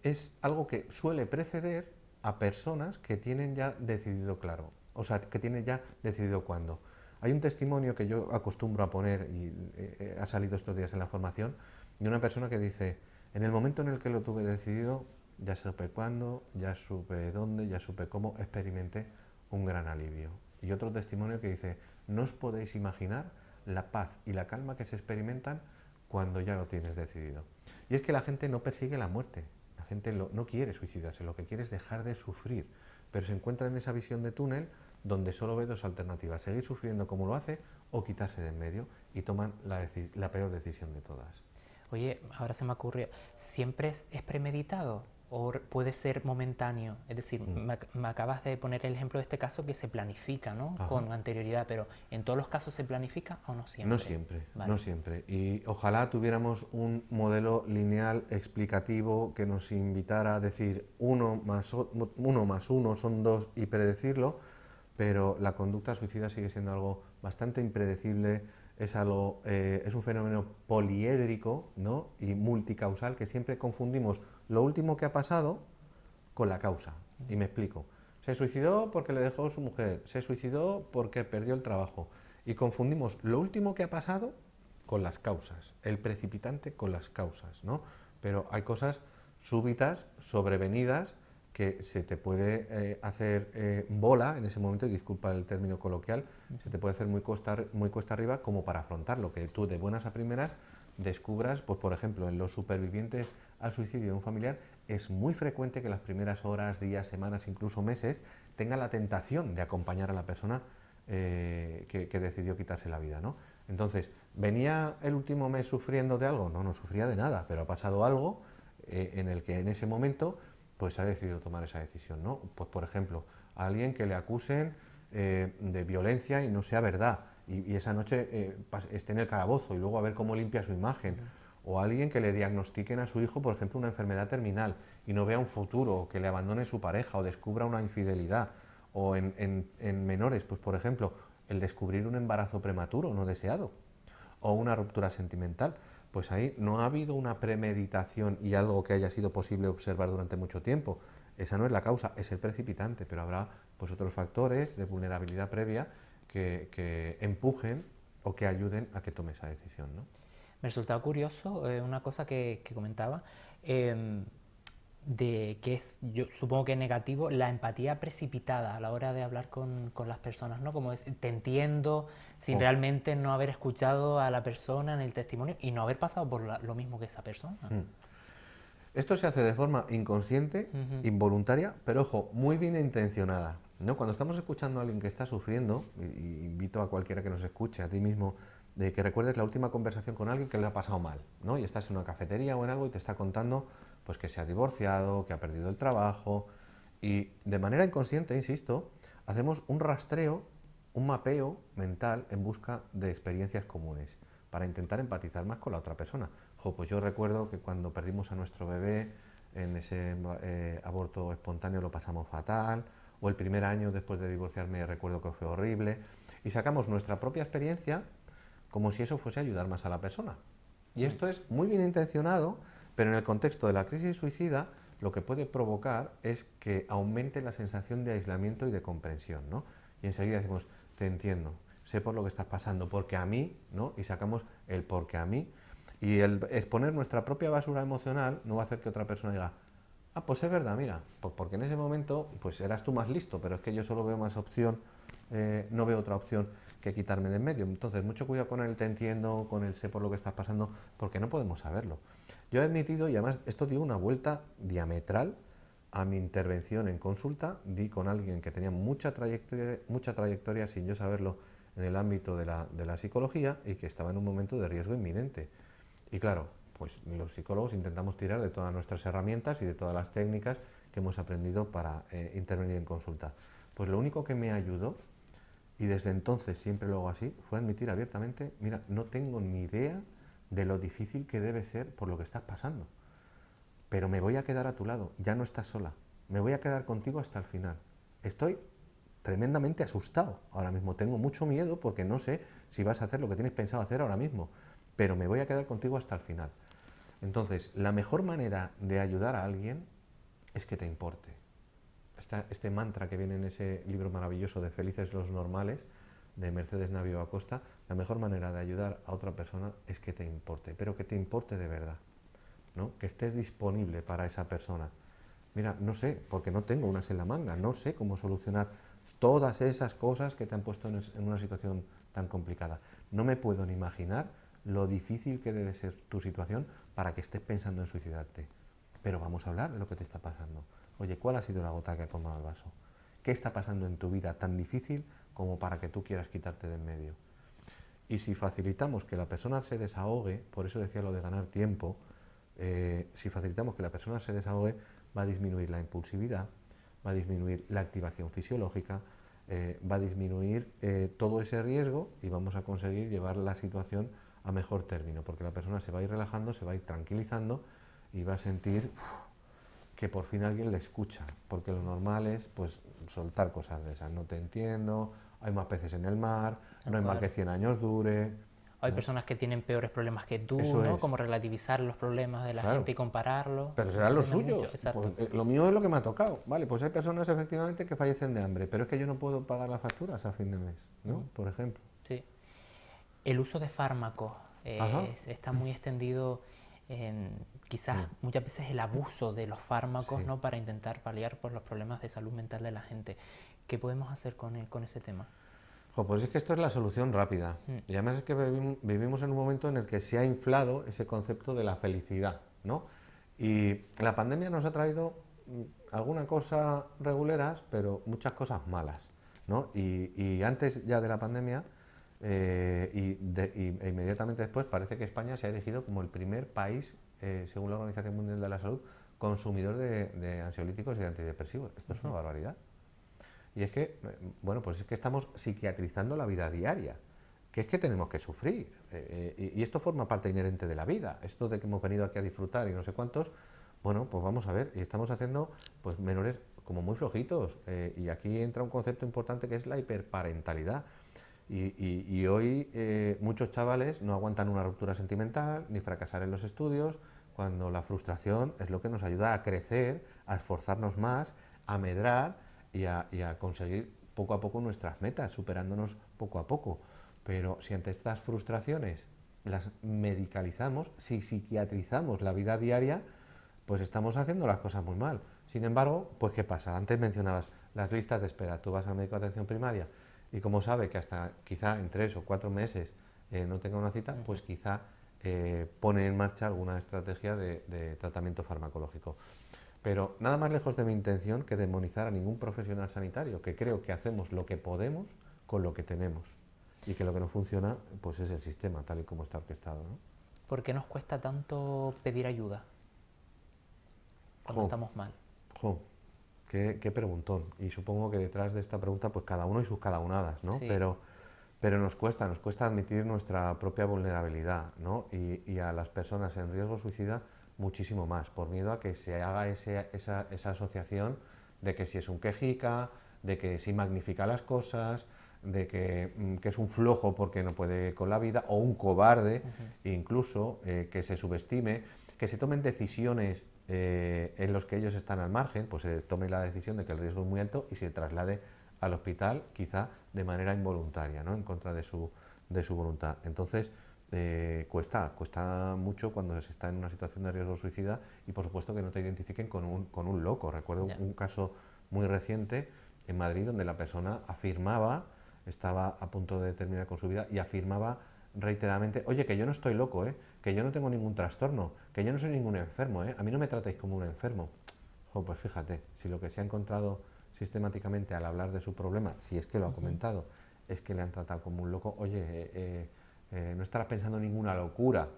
es algo que suele preceder a personas que tienen ya decidido claro, o sea, que tiene ya decidido cuándo. Hay un testimonio que yo acostumbro a poner y eh, eh, ha salido estos días en la formación de una persona que dice, en el momento en el que lo tuve decidido, ya supe cuándo, ya supe dónde, ya supe cómo, experimenté un gran alivio. Y otro testimonio que dice, no os podéis imaginar la paz y la calma que se experimentan cuando ya lo tienes decidido. Y es que la gente no persigue la muerte, la gente no quiere suicidarse, lo que quiere es dejar de sufrir pero se encuentra en esa visión de túnel donde solo ve dos alternativas, seguir sufriendo como lo hace o quitarse de en medio y toman la, peor decisión de todas. Oye, ahora se me ocurrió, ¿siempre es premeditado? o puede ser momentáneo. Es decir, mm. me, acabas de poner el ejemplo de este caso que se planifica ¿no? con anterioridad, pero ¿en todos los casos se planifica o no siempre? No siempre, no siempre. Y ojalá tuviéramos un modelo lineal explicativo que nos invitara a decir uno más, uno, más uno son dos y predecirlo, pero la conducta suicida sigue siendo algo bastante impredecible, es, algo, eh, es un fenómeno poliédrico ¿no? y multicausal que siempre confundimos lo último que ha pasado con la causa. Y me explico. Se suicidó porque le dejó su mujer, se suicidó porque perdió el trabajo. Y confundimos lo último que ha pasado con las causas, el precipitante con las causas, ¿no? Pero hay cosas súbitas, sobrevenidas, que se te puede eh, hacer eh, bola en ese momento, y disculpa el término coloquial, se te puede hacer muy cuesta, muy cuesta arriba como para afrontarlo, que tú de buenas a primeras descubras, pues por ejemplo, en los supervivientes al suicidio de un familiar, es muy frecuente que las primeras horas, días, semanas, incluso meses, tenga la tentación de acompañar a la persona eh, que, decidió quitarse la vida, ¿no? Entonces, ¿venía el último mes sufriendo de algo? No, no sufría de nada, pero ha pasado algo eh, en el que en ese momento pues ha decidido tomar esa decisión, ¿no? Pues, por ejemplo, alguien que le acusen eh, de violencia y no sea verdad, y, y esa noche esté en el calabozo y luego a ver cómo limpia su imagen o alguien que le diagnostiquen a su hijo, por ejemplo, una enfermedad terminal y no vea un futuro, o que le abandone su pareja, o descubra una infidelidad, o en, menores, pues por ejemplo, el descubrir un embarazo prematuro no deseado, o una ruptura sentimental. Pues ahí no ha habido una premeditación y algo que haya sido posible observar durante mucho tiempo. Esa no es la causa, es el precipitante, pero habrá pues, otros factores de vulnerabilidad previa que, empujen o que ayuden a que tome esa decisión. ¿no? me resultaba curioso eh, una cosa que, comentaba, em, de que es, yo supongo que es negativo, la empatía precipitada a la hora de hablar con, las personas, ¿no? Como te entiendo sin oh. realmente no haber escuchado a la persona en el testimonio y no haber pasado por lo mismo que esa persona. Mm. Esto se hace de forma inconsciente, involuntaria, pero ojo, muy bien intencionada. ¿no? Cuando estamos escuchando a alguien que está sufriendo, invito a cualquiera que nos escuche, a ti mismo de que recuerdes la última conversación con alguien que le ha pasado mal, ¿no? Y estás en una cafetería o en algo y te está contando pues que se ha divorciado, que ha perdido el trabajo y de manera inconsciente, insisto, hacemos un rastreo, un mapeo mental en busca de experiencias comunes para intentar empatizar más con la otra persona. Jo, pues yo recuerdo que cuando perdimos a nuestro bebé en ese eh, aborto espontáneo lo pasamos fatal, o el primer año después de divorciarme recuerdo que fue horrible, y sacamos nuestra propia experiencia como si eso fuese ayudar más a la persona. Y esto es muy bien intencionado, pero en el contexto de la crisis suicida lo que puede provocar es que aumente la sensación de aislamiento y de comprensión, Y enseguida decimos, te entiendo, sé por lo que estás pasando, porque a mí, ¿no? Y sacamos el porque a mí. Y el exponer nuestra propia basura emocional no va a hacer que otra persona diga, ah, pues es verdad, mira, pues porque en ese momento, pues eras tú más listo, pero es que yo solo veo más opción, eh, no veo otra opción que quitarme de en medio. Entonces, mucho cuidado con el te entiendo, con el sé por lo que estás pasando, porque no podemos saberlo. Yo he admitido, y además esto dio una vuelta diametral a mi intervención en consulta, di con alguien que tenía mucha trayectoria, mucha trayectoria sin yo saberlo en el ámbito de la, psicología y que estaba en un momento de riesgo inminente. Y claro, pues los psicólogos intentamos tirar de todas nuestras herramientas y de todas las técnicas que hemos aprendido para eh, intervenir en consulta. Pues lo único que me ayudó y desde entonces, siempre lo hago así, fue admitir abiertamente, mira, no tengo ni idea de lo difícil que debe ser por lo que estás pasando, pero me voy a quedar a tu lado, ya no estás sola, me voy a quedar contigo hasta el final. Estoy tremendamente asustado ahora mismo, tengo mucho miedo porque no sé si vas a hacer lo que tienes pensado hacer ahora mismo, pero me voy a quedar contigo hasta el final. Entonces, la mejor manera de ayudar a alguien es que te importe este mantra que viene en ese libro maravilloso de Felices los Normales, de Mercedes Navio Acosta, la mejor manera de ayudar a otra persona es que te importe, pero que te importe de verdad, ¿no? que estés disponible para esa persona. Mira, no sé, porque no tengo unas en la manga, no sé cómo solucionar todas esas cosas que te han puesto en una situación tan complicada. No me puedo ni imaginar lo difícil que debe ser tu situación para que estés pensando en suicidarte. Pero vamos a hablar de lo que te está pasando. Oye, ¿cuál ha sido la gota que ha tomado el vaso? ¿Qué está pasando en tu vida tan difícil como para que tú quieras quitarte de en medio? Y si facilitamos que la persona se desahogue, por eso decía lo de ganar tiempo, eh, si facilitamos que la persona se desahogue, va a disminuir la impulsividad, va a disminuir la activación fisiológica, eh, va a disminuir eh, todo ese riesgo y vamos a conseguir llevar la situación a mejor término, porque la persona se va a ir relajando, se va a ir tranquilizando y va a sentir que por fin alguien le escucha, porque lo normal es pues soltar cosas de esas, no te entiendo, hay más peces en el mar, no hay más que 100 años dure. Hay personas que tienen peores problemas que tú, ¿no? Como relativizar los problemas de la gente y compararlos. Pero será lo suyo lo mío es lo que me ha tocado. Vale, pues hay personas efectivamente que fallecen de hambre, pero es que yo no puedo pagar las facturas a fin de mes, ¿no? Por ejemplo. Sí. El uso de fármacos eh, está muy extendido en quizás mm. muchas veces el abuso de los fármacos ¿no? para intentar paliar por los problemas de salud mental de la gente. ¿Qué podemos hacer con, con ese tema? pues es que esto es la solución rápida. Mm. Y además es que vivimos en un momento en el que se ha inflado ese concepto de la felicidad, ¿no? Y la pandemia nos ha traído mm, algunas cosa reguleras, pero muchas cosas malas, ¿no? Y, y antes ya de la pandemia eh, y, e inmediatamente después parece que España se ha elegido como el primer país, eh, según la Organización Mundial de la Salud, consumidor de, ansiolíticos y de antidepresivos. Esto es una barbaridad. Y es que, eh, bueno, pues es que estamos psiquiatrizando la vida diaria, que es que tenemos que sufrir. y, esto forma parte inherente de la vida. Esto de que hemos venido aquí a disfrutar y no sé cuántos, bueno, pues vamos a ver, y estamos haciendo pues menores como muy flojitos. y aquí entra un concepto importante que es la hiperparentalidad. Y, hoy eh, muchos chavales no aguantan una ruptura sentimental ni fracasar en los estudios, cuando la frustración es lo que nos ayuda a crecer, a esforzarnos más, a medrar y a, y a conseguir poco a poco nuestras metas, superándonos poco a poco. Pero si ante estas frustraciones las medicalizamos, si psiquiatrizamos la vida diaria, pues estamos haciendo las cosas muy mal. Sin embargo, pues ¿qué pasa? Antes mencionabas las listas de espera. Tú vas al médico de atención primaria y como sabe que hasta quizá en tres o cuatro meses eh, no tenga una cita, pues quizá eh, pone en marcha alguna estrategia de, tratamiento farmacológico. Pero nada más lejos de mi intención que demonizar a ningún profesional sanitario, que creo que hacemos lo que podemos con lo que tenemos y que lo que no funciona pues es el sistema tal y como está orquestado. ¿no? ¿Por qué nos cuesta tanto pedir ayuda cuando estamos mal? Qué, preguntón. Y supongo que detrás de esta pregunta, pues cada uno y sus cadaunadas, ¿no? Pero, pero nos cuesta, nos cuesta admitir nuestra propia vulnerabilidad, ¿no? Y, a las personas en riesgo suicida muchísimo más, por miedo a que se haga esa, asociación de que si es un quejica, de que si magnifica las cosas, de que, mm, es un flojo porque no puede con la vida, o un cobarde, incluso eh, que se subestime, que se tomen decisiones eh, en los que ellos están al margen, pues se eh, tome la decisión de que el riesgo es muy alto y se traslade al hospital, quizá de manera involuntaria, ¿no? en contra de su, de su voluntad. Entonces, eh, cuesta, cuesta mucho cuando se está en una situación de riesgo suicida y por supuesto que no te identifiquen con un, con un loco. Recuerdo un caso muy reciente en Madrid donde la persona afirmaba, estaba a punto de terminar con su vida y afirmaba reiteradamente, oye, que yo no estoy loco, ¿eh? que yo no tengo ningún trastorno, que yo no soy ningún enfermo, ¿eh? a mí no me tratáis como un enfermo. pues fíjate, si lo que se ha encontrado sistemáticamente al hablar de su problema, si es que lo ha comentado, es que le han tratado como un loco, oye, eh, eh, eh, no estarás pensando en ninguna locura,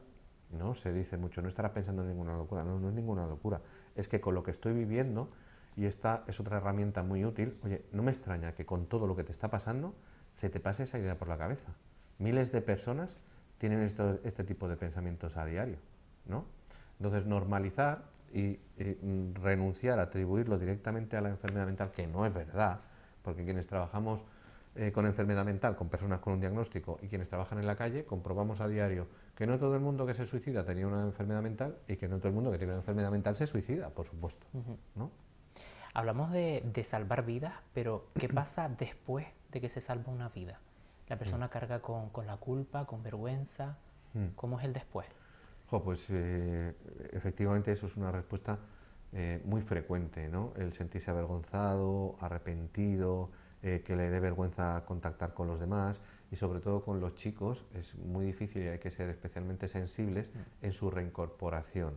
¿no? Se dice mucho, no estarás pensando en ninguna locura, no, no es ninguna locura, es que con lo que estoy viviendo, y esta es otra herramienta muy útil, oye, no me extraña que con todo lo que te está pasando, se te pase esa idea por la cabeza. Miles de personas tienen este tipo de pensamientos a diario. ¿no? Entonces, normalizar y, mm, renunciar a atribuirlo directamente a la enfermedad mental, que no es verdad, porque quienes trabajamos eh, con enfermedad mental, con personas con un diagnóstico y quienes trabajan en la calle, comprobamos a diario que no todo el mundo que se suicida tenía una enfermedad mental y que no todo el mundo que tiene una enfermedad mental se suicida, por supuesto. Hablamos de, de salvar vidas, pero ¿qué pasa después de que se salva una vida? La persona mm. carga con, con, la culpa, con vergüenza. Mm. ¿Cómo es el después? pues eh, efectivamente eso es una respuesta eh, muy frecuente, ¿no? El sentirse avergonzado, arrepentido, eh, que le dé vergüenza contactar con los demás y sobre todo con los chicos es muy difícil y hay que ser especialmente sensibles mm. en su reincorporación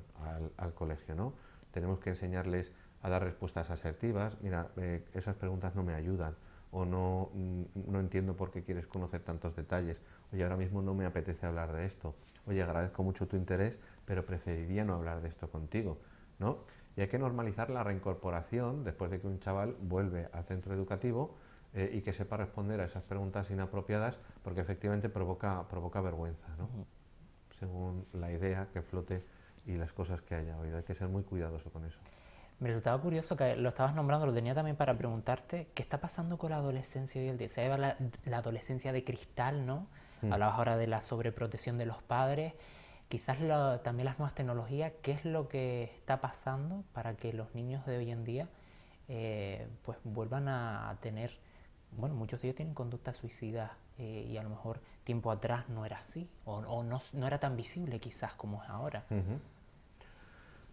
al, colegio, ¿no? Tenemos que enseñarles a dar respuestas asertivas. Mira, esas preguntas no me ayudan o no, mm, no entiendo por qué quieres conocer tantos detalles, oye, ahora mismo no me apetece hablar de esto, oye, agradezco mucho tu interés, pero preferiría no hablar de esto contigo, ¿no? Y hay que normalizar la reincorporación después de que un chaval vuelve al centro educativo eh, y que sepa responder a esas preguntas inapropiadas porque efectivamente provoca, provoca vergüenza, ¿no? Según la idea que flote y las cosas que haya oído. Hay que ser muy cuidadoso con eso. Me resultaba curioso que lo estabas nombrando, lo tenía también para preguntarte, ¿qué está pasando con la adolescencia hoy en día? Se lleva la, adolescencia de cristal, ¿no? Mm. Hablabas ahora de la sobreprotección de los padres, quizás también las nuevas tecnologías, ¿qué es lo que está pasando para que los niños de hoy en día eh, pues vuelvan a, tener, bueno, muchos de ellos tienen conducta suicida eh, y a lo mejor tiempo atrás no era así o, no, era tan visible quizás como es ahora.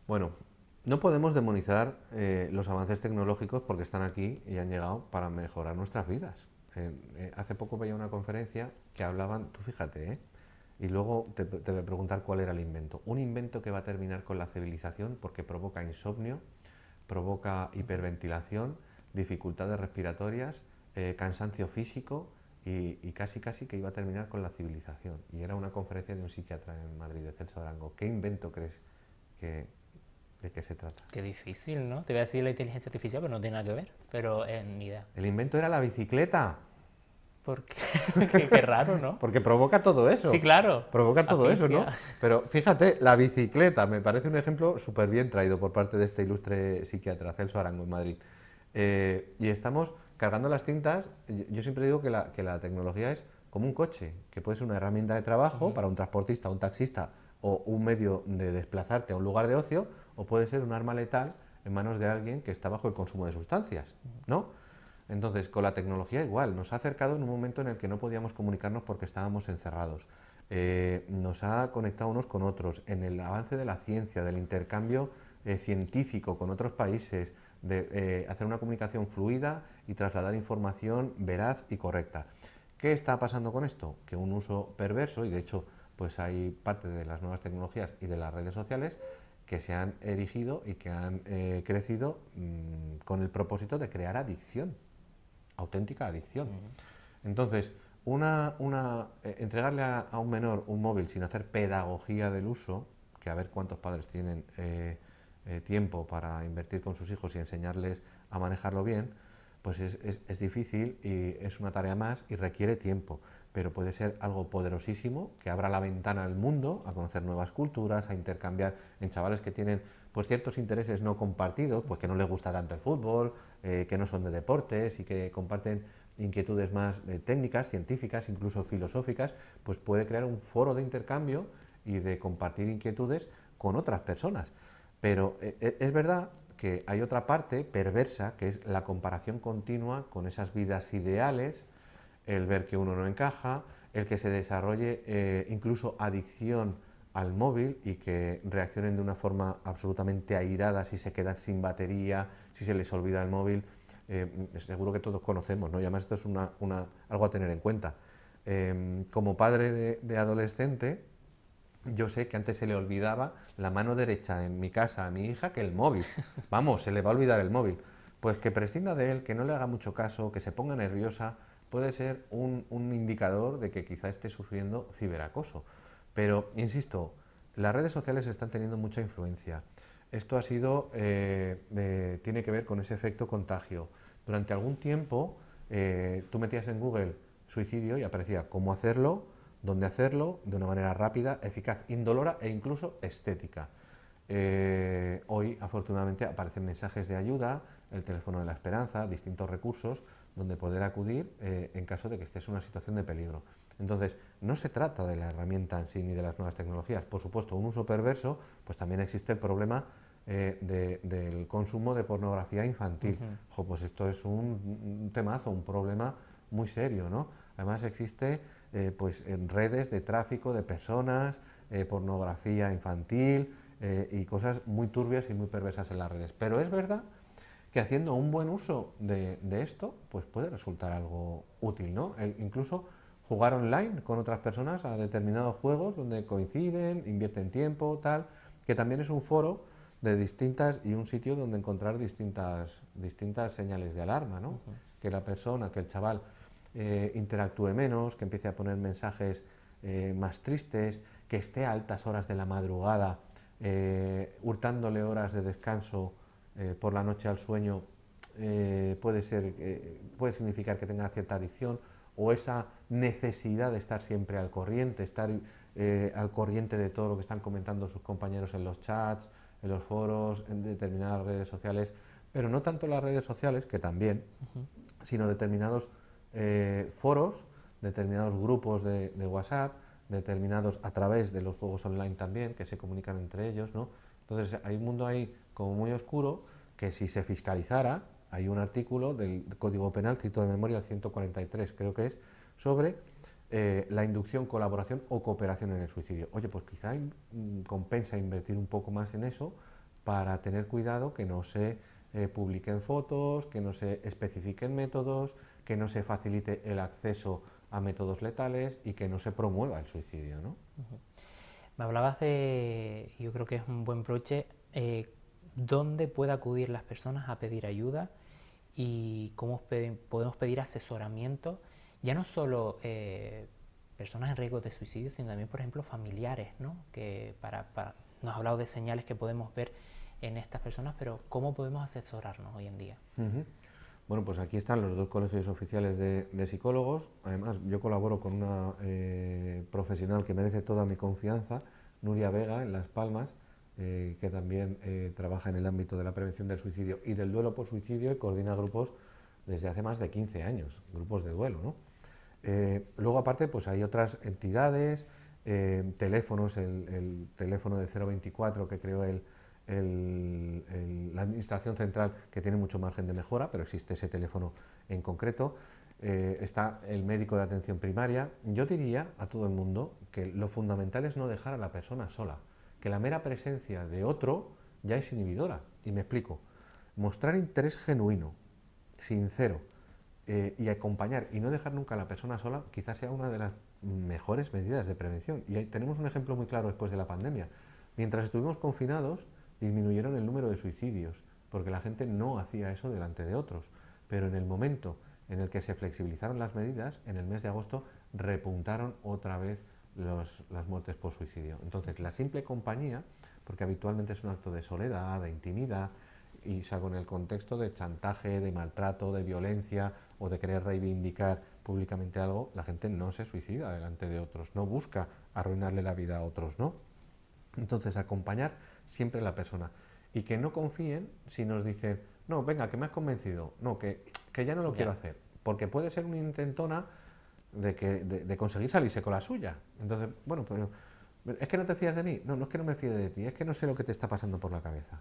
Bueno, no podemos demonizar eh, los avances tecnológicos porque están aquí y han llegado para mejorar nuestras vidas. Eh, hace poco veía una conferencia que hablaban, tú fíjate, ¿eh? y luego te, voy a preguntar cuál era el invento. Un invento que va a terminar con la civilización porque provoca insomnio, provoca hiperventilación, dificultades respiratorias, eh, cansancio físico y, y, casi casi que iba a terminar con la civilización. Y era una conferencia de un psiquiatra en Madrid, de Celso Arango. ¿Qué invento crees que, de qué se trata. Qué difícil, ¿no? Te voy a decir la inteligencia artificial, pero no tiene nada que ver, pero en eh, mi idea. El invento era la bicicleta. ¿Por qué, qué, raro, ¿no? Porque provoca todo eso. Sí, claro. Provoca todo eso, ¿no? Pero fíjate, la bicicleta me parece un ejemplo súper bien traído por parte de este ilustre psiquiatra, Celso Arango, en Madrid. Eh, y estamos cargando las tintas. Yo siempre digo que la, que la, tecnología es como un coche, que puede ser una herramienta de trabajo para un transportista, un taxista o un medio de desplazarte a un lugar de ocio, o puede ser un arma letal en manos de alguien que está bajo el consumo de sustancias, ¿no? Entonces, con la tecnología igual, nos ha acercado en un momento en el que no podíamos comunicarnos porque estábamos encerrados. Eh, nos ha conectado unos con otros en el avance de la ciencia, del intercambio eh, científico con otros países, de eh, hacer una comunicación fluida y trasladar información veraz y correcta. ¿Qué está pasando con esto? Que un uso perverso, y de hecho pues hay parte de las nuevas tecnologías y de las redes sociales que se han erigido y que han eh, crecido mm, con el propósito de crear adicción, auténtica adicción. Entonces, eh, entregarle a, un menor un móvil sin hacer pedagogía del uso, que a ver cuántos padres tienen eh, tiempo para invertir con sus hijos y enseñarles a manejarlo bien, pues es difícil y es una tarea más y requiere tiempo pero puede ser algo poderosísimo que abra la ventana al mundo a conocer nuevas culturas, a intercambiar en chavales que tienen pues ciertos intereses no compartidos, pues que no les gusta tanto el fútbol, eh, que no son de deportes y que comparten inquietudes más eh, técnicas, científicas, incluso filosóficas, pues puede crear un foro de intercambio y de compartir inquietudes con otras personas. Pero eh, es verdad que hay otra parte perversa, que es la comparación continua con esas vidas ideales el ver que uno no encaja, el que se desarrolle eh, incluso adicción al móvil y que reaccionen de una forma absolutamente airada si se quedan sin batería, si se les olvida el móvil. Eh, seguro que todos conocemos, ¿no? Y además esto es una, algo a tener en cuenta. Em, como padre de, de, adolescente, yo sé que antes se le olvidaba la mano derecha en mi casa a mi hija que el móvil. Vamos, se le va a olvidar el móvil. Pues que prescinda de él, que no le haga mucho caso, que se ponga nerviosa, puede ser un, indicador de que quizá esté sufriendo ciberacoso. Pero, insisto, las redes sociales están teniendo mucha influencia. Esto ha sido, eh, eh, tiene que ver con ese efecto contagio. Durante algún tiempo eh, tú metías en Google suicidio y aparecía cómo hacerlo, dónde hacerlo, de una manera rápida, eficaz, indolora e incluso estética. hoy, afortunadamente, aparecen mensajes de ayuda, el teléfono de la esperanza, distintos recursos donde poder acudir eh, en caso de que estés en una situación de peligro. Entonces, no se trata de la herramienta en sí ni de las nuevas tecnologías. Por supuesto, un uso perverso, pues también existe el problema eh, del consumo de pornografía infantil. Ojo, pues esto es un, temazo, un problema muy serio, ¿no? Además existe eh, pues en redes de tráfico de personas, pornografía infantil y cosas muy turbias y muy perversas en las redes. Pero es verdad que haciendo un buen uso de, esto, pues puede resultar algo útil, ¿no? incluso jugar online con otras personas a determinados juegos donde coinciden, invierten tiempo, tal, que también es un foro de distintas y un sitio donde encontrar distintas, distintas señales de alarma, ¿no? Que la persona, que el chaval eh, interactúe menos, que empiece a poner mensajes eh, más tristes, que esté a altas horas de la madrugada, eh, hurtándole horas de descanso eh, por la noche al sueño eh, puede, ser, eh, puede significar que tenga cierta adicción o esa necesidad de estar siempre al corriente, estar al corriente de todo lo que están comentando sus compañeros en los chats, en los foros, en determinadas redes sociales, pero no tanto las redes sociales, que también, sino determinados foros, determinados grupos de, WhatsApp, determinados a través de los juegos online también, que se comunican entre ellos, ¿no? Entonces hay un mundo ahí como muy oscuro, que si se fiscalizara, hay un artículo del Código Penal, cito de memoria el 143, creo que es, sobre eh, la inducción, colaboración o cooperación en el suicidio. Oye, pues quizá mm, compensa invertir un poco más en eso para tener cuidado que no se eh, publiquen fotos, que no se especifiquen métodos, que no se facilite el acceso a métodos letales y que no se promueva el suicidio. ¿no? Me hablabas de, yo creo que es un buen broche, eh, dónde puede acudir las personas a pedir ayuda y cómo podemos pedir asesoramiento, ya no solo eh, personas en riesgo de suicidio, sino también, por ejemplo, familiares, ¿no? que para, nos ha hablado de señales que podemos ver en estas personas, pero ¿cómo podemos asesorarnos hoy en día? Bueno, pues aquí están los dos colegios oficiales de, psicólogos. Además, yo colaboro con una eh, profesional que merece toda mi confianza, Nuria Vega, en Las Palmas, eh, que también eh, trabaja en el ámbito de la prevención del suicidio y del duelo por suicidio y coordina grupos desde hace más de 15 años, grupos de duelo. ¿no? Eh, luego aparte pues hay otras entidades, teléfonos, el, teléfono de 024 que creó la Administración Central que tiene mucho margen de mejora, pero existe ese teléfono en concreto. está el médico de atención primaria. Yo diría a todo el mundo que lo fundamental es no dejar a la persona sola que la mera presencia de otro ya es inhibidora. Y me explico. Mostrar interés genuino, sincero eh, y acompañar y no dejar nunca a la persona sola quizás sea una de las mejores medidas de prevención. Y tenemos un ejemplo muy claro después de la pandemia. Mientras estuvimos confinados, disminuyeron el número de suicidios, porque la gente no hacía eso delante de otros. Pero en el momento en el que se flexibilizaron las medidas, en el mes de agosto repuntaron otra vez las muertes por suicidio. Entonces, la simple compañía, porque habitualmente es un acto de soledad, de intimidad, y salvo en el contexto de chantaje, de maltrato, de violencia o de querer reivindicar públicamente algo, la gente no se suicida delante de otros, no busca arruinarle la vida a otros, ¿no? Entonces, acompañar siempre a la persona. Y que no confíen si nos dicen, no, venga, que me has convencido, no, que, que ya no lo quiero hacer, porque puede ser una intentona de, conseguir salirse con la suya. Entonces, bueno, pero es que no te fías de mí. No, no es que no me fíe de ti, es que no sé lo que te está pasando por la cabeza.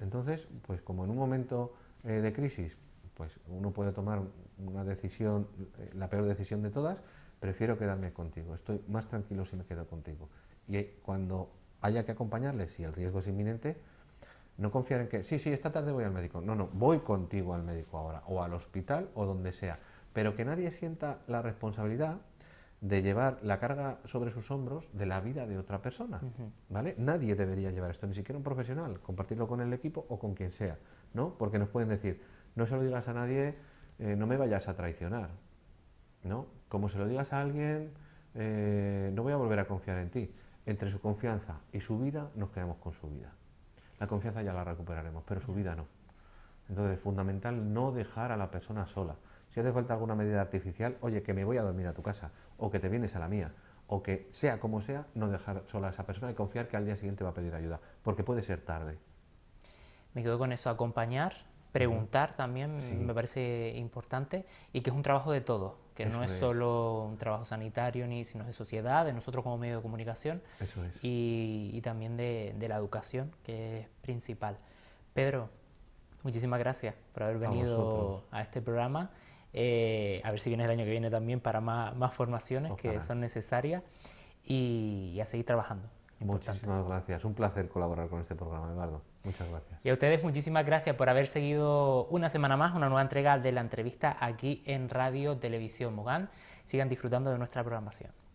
Entonces, pues como en un momento eh, de crisis, pues uno puede tomar una decisión, eh, la peor decisión de todas, prefiero quedarme contigo, estoy más tranquilo si me quedo contigo. Y cuando haya que acompañarle, si el riesgo es inminente, no confiar en que, sí, sí, esta tarde voy al médico. No, no, voy contigo al médico ahora, o al hospital, o donde sea pero que nadie sienta la responsabilidad de llevar la carga sobre sus hombros de la vida de otra persona, ¿vale? Nadie debería llevar esto, ni siquiera un profesional, compartirlo con el equipo o con quien sea, ¿no? Porque nos pueden decir, no se lo digas a nadie, eh, no me vayas a traicionar, ¿no? Como se lo digas a alguien, eh, no voy a volver a confiar en ti. Entre su confianza y su vida nos quedamos con su vida. La confianza ya la recuperaremos, pero su vida no. Entonces, es fundamental no dejar a la persona sola que hace falta alguna medida artificial, oye, que me voy a dormir a tu casa, o que te vienes a la mía, o que sea como sea, no dejar sola a esa persona y confiar que al día siguiente va a pedir ayuda, porque puede ser tarde. Me quedo con eso, acompañar, preguntar también me parece importante y que es un trabajo de todos, que no es, solo un trabajo sanitario, ni, sino de sociedad, de nosotros como medio de comunicación y, también de, la educación, que es principal. Pedro, muchísimas gracias por haber venido a este programa. Eh, a ver si viene el año que viene también para más, formaciones que son necesarias y, a seguir trabajando. Muchísimas gracias. Un placer colaborar con este programa, Eduardo. Muchas gracias. Y a ustedes muchísimas gracias por haber seguido una semana más una nueva entrega de la entrevista aquí en Radio Televisión Mogán. Sigan disfrutando de nuestra programación.